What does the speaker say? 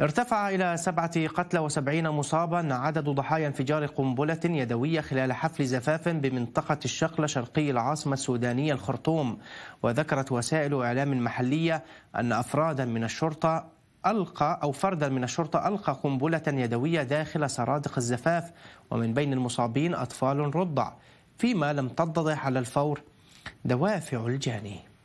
ارتفع إلى سبعة قتلى وسبعين مصابا عدد ضحايا انفجار قنبلة يدوية خلال حفل زفاف بمنطقة الشقلة شرقي العاصمة السودانية الخرطوم وذكرت وسائل إعلام محلية أن أفرادا من الشرطة ألقى أو فردا من الشرطة ألقى قنبلة يدوية داخل سرادق الزفاف ومن بين المصابين أطفال رضع فيما لم تتضح على الفور دوافع الجاني